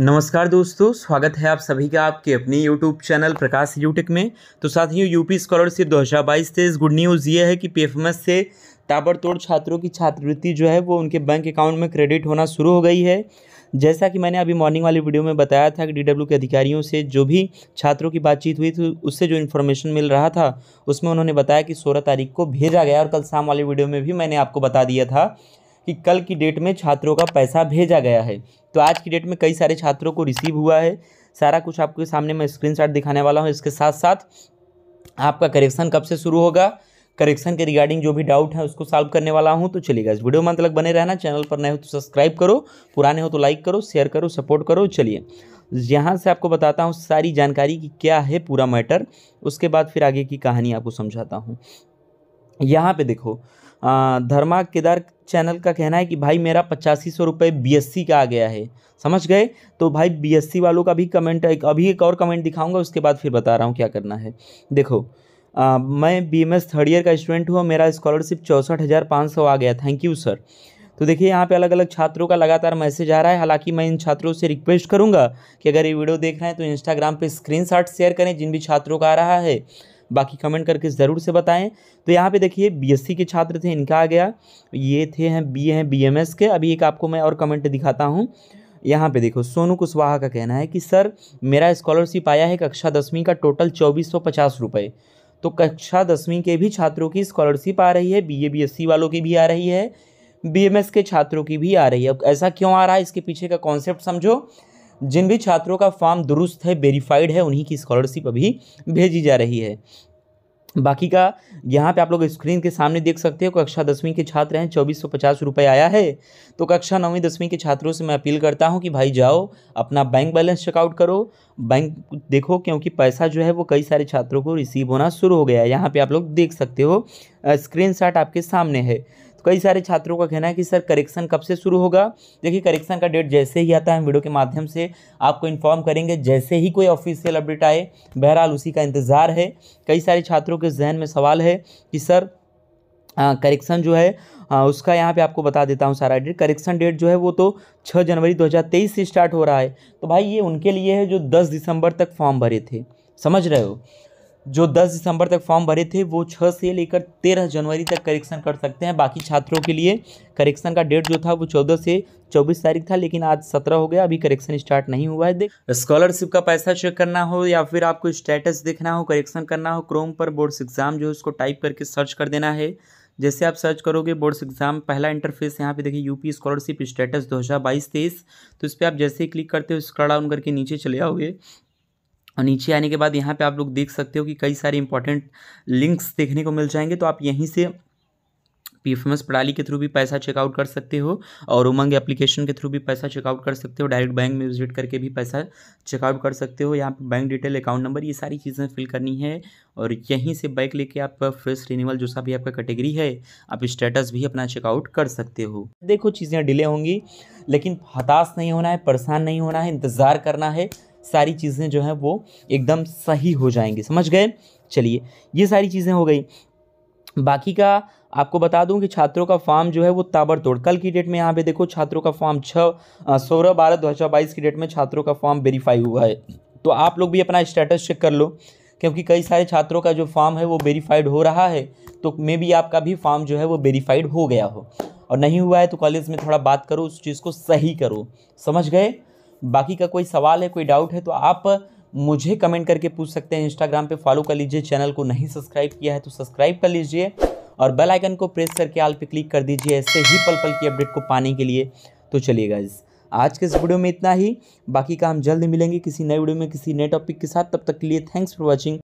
नमस्कार दोस्तों स्वागत है आप सभी का आपके अपने यूट्यूब चैनल प्रकाश यूटेक में तो साथियों यूपी स्कॉलरशिप दो हज़ार बाईस तेईस गुड न्यूज़ ये है कि पीएफएमएस से ताबड़तोड़ छात्रों की छात्रवृत्ति जो है वो उनके बैंक अकाउंट में क्रेडिट होना शुरू हो गई है जैसा कि मैंने अभी मॉर्निंग वाली वीडियो में बताया था कि डब्ल्यू के अधिकारियों से जो भी छात्रों की बातचीत हुई थी उससे जो इन्फॉर्मेशन मिल रहा था उसमें उन्होंने बताया कि सोलह तारीख को भेजा गया और कल शाम वाली वीडियो में भी मैंने आपको बता दिया था कि कल की डेट में छात्रों का पैसा भेजा गया है तो आज की डेट में कई सारे छात्रों को रिसीव हुआ है सारा कुछ आपके सामने मैं स्क्रीनशॉट दिखाने वाला हूँ इसके साथ साथ आपका करेक्शन कब से शुरू होगा करेक्शन के रिगार्डिंग जो भी डाउट है उसको सॉल्व करने वाला हूँ तो चलिएगा इस वीडियो में मतलब बने रहना चैनल पर नए हो तो सब्सक्राइब करो पुराने हो तो लाइक करो शेयर करो सपोर्ट करो चलिए यहाँ से आपको बताता हूँ सारी जानकारी कि क्या है पूरा मैटर उसके बाद फिर आगे की कहानी आपको समझाता हूँ यहाँ पे देखो धर्मा केदार चैनल का कहना है कि भाई मेरा पचासी सौ रुपये बी का आ गया है समझ गए तो भाई बी वालों का भी कमेंट एक अभी एक और कमेंट दिखाऊंगा उसके बाद फिर बता रहा हूँ क्या करना है देखो आ, मैं B M S third year का स्टूडेंट हूँ मेरा स्कॉलरशिप चौंसठ हज़ार पाँच सौ आ गया थैंक यू सर तो देखिए यहाँ पे अलग अलग छात्रों का लगातार मैसेज आ रहा है हालांकि मैं इन छात्रों से रिक्वेस्ट करूँगा कि अगर ये वीडियो देख रहे हैं तो इंस्टाग्राम पे स्क्रीनशॉट शेयर करें जिन भी छात्रों का आ रहा है बाकी कमेंट करके ज़रूर से बताएं तो यहाँ पे देखिए बीएससी के छात्र थे इनका आ गया ये थे हैं बी हैं बीएमएस के अभी एक आपको मैं और कमेंट दिखाता हूँ यहाँ पे देखो सोनू कुशवाहा का कहना है कि सर मेरा स्कॉलरशिप आया है कक्षा दसवीं का टोटल चौबीस सौ पचास तो कक्षा दसवीं के भी छात्रों की स्कॉलरशिप आ रही है B A B S C वालों की भी आ रही है बी एम एस के छात्रों की भी आ रही है अब ऐसा क्यों आ रहा है इसके पीछे का कॉन्सेप्ट समझो जिन भी छात्रों का फॉर्म दुरुस्त है वेरीफाइड है उन्हीं की स्कॉलरशिप अभी भेजी जा रही है बाकी का यहाँ पे आप लोग स्क्रीन के सामने देख सकते हो कक्षा दसवीं के छात्र हैं चौबीस सौ पचास रुपये आया है तो कक्षा नौवीं दसवीं के छात्रों से मैं अपील करता हूँ कि भाई जाओ अपना बैंक बैलेंस चेकआउट करो बैंक देखो क्योंकि पैसा जो है वो कई सारे छात्रों को रिसीव होना शुरू हो गया है यहाँ पर आप लोग देख सकते हो स्क्रीन आपके सामने है कई सारे छात्रों का कहना है कि सर करेक्शन कब से शुरू होगा देखिए करेक्शन का डेट जैसे ही आता है हम वीडियो के माध्यम से आपको इन्फॉर्म करेंगे जैसे ही कोई ऑफिशियल अपडेट आए बहरहाल उसी का इंतज़ार है कई सारे छात्रों के जहन में सवाल है कि सर करेक्शन जो है आ, उसका यहाँ पे आपको बता देता हूँ सारा डेट करेक्शन डेट जो है वो तो 6 जनवरी 2023 से स्टार्ट हो रहा है तो भाई ये उनके लिए है जो 10 दिसंबर तक फॉर्म भरे थे समझ रहे हो जो 10 दिसंबर तक फॉर्म भरे थे वो 6 से लेकर 13 जनवरी तक करेक्शन कर सकते हैं बाकी छात्रों के लिए करेक्शन का डेट जो था वो 14 से 24 तारीख था लेकिन आज 17 हो गया अभी करेक्शन स्टार्ट नहीं हुआ है देख स्कॉलरशिप का पैसा चेक करना हो या फिर आपको स्टेटस देखना हो करेक्शन करना हो क्रोम पर बोर्ड्स एग्जाम जो है उसको टाइप करके सर्च कर देना है जैसे आप सर्च करोगे बोर्ड्स एग्जाम पहला इंटरफेस यहाँ पे देखिए यूपी स्कॉलरशिप स्टेटस दो हज़ार बाईस तेईस तो इस पर आप जैसे ही क्लिक करते हो स्क्रॉल डाउन करके नीचे चले आओगे और नीचे आने के बाद यहाँ पे आप लोग देख सकते हो कि कई सारे इंपॉर्टेंट लिंक्स देखने को मिल जाएंगे तो आप यहीं से पी एफ एम एस प्रणाली के थ्रू भी पैसा चेकआउट कर सकते हो और उमंग एप्लीकेशन के थ्रू भी पैसा चेकआउट कर सकते हो डायरेक्ट बैंक में विजिट करके भी पैसा चेकआउट कर सकते हो यहाँ पर बैंक डिटेल अकाउंट नंबर ये सारी चीज़ें फिल करनी है और यहीं से बाइक लेके आप फ्रेश रिन्यूअल जो सा भी आपका कैटेगरी है आप स्टेटस भी अपना चेकआउट कर सकते हो देखो चीज़ें डिले होंगी लेकिन हताश नहीं होना है परेशान नहीं होना है इंतज़ार करना है सारी चीज़ें जो हैं वो एकदम सही हो जाएंगी समझ गए चलिए ये सारी चीज़ें हो गई बाकी का आपको बता दूं कि छात्रों का फॉर्म जो है वो ताबड़तोड़ कल की डेट में यहाँ पे देखो छात्रों का फॉर्म छः सोलह बारह दो हज़ार बाईस की डेट में छात्रों का फॉर्म वेरीफाई हुआ है तो आप लोग भी अपना स्टेटस चेक कर लो क्योंकि कई सारे छात्रों का जो फॉर्म है वो वेरीफाइड हो रहा है तो मे बी आपका भी फॉर्म जो है वो वेरीफाइड हो गया हो और नहीं हुआ है तो कॉलेज में थोड़ा बात करो उस चीज़ को सही करो समझ गए बाकी का कोई सवाल है कोई डाउट है तो आप मुझे कमेंट करके पूछ सकते हैं इंस्टाग्राम पे फॉलो कर लीजिए चैनल को नहीं सब्सक्राइब किया है तो सब्सक्राइब कर लीजिए और बेल आइकन को प्रेस करके आल पे क्लिक कर दीजिए ऐसे ही पल पल की अपडेट को पाने के लिए तो चलिए गाइज आज के इस वीडियो में इतना ही बाकी का हम जल्द मिलेंगे किसी नए वीडियो में किसी नए टॉपिक के साथ तब तक के लिए थैंक्स फॉर वॉचिंग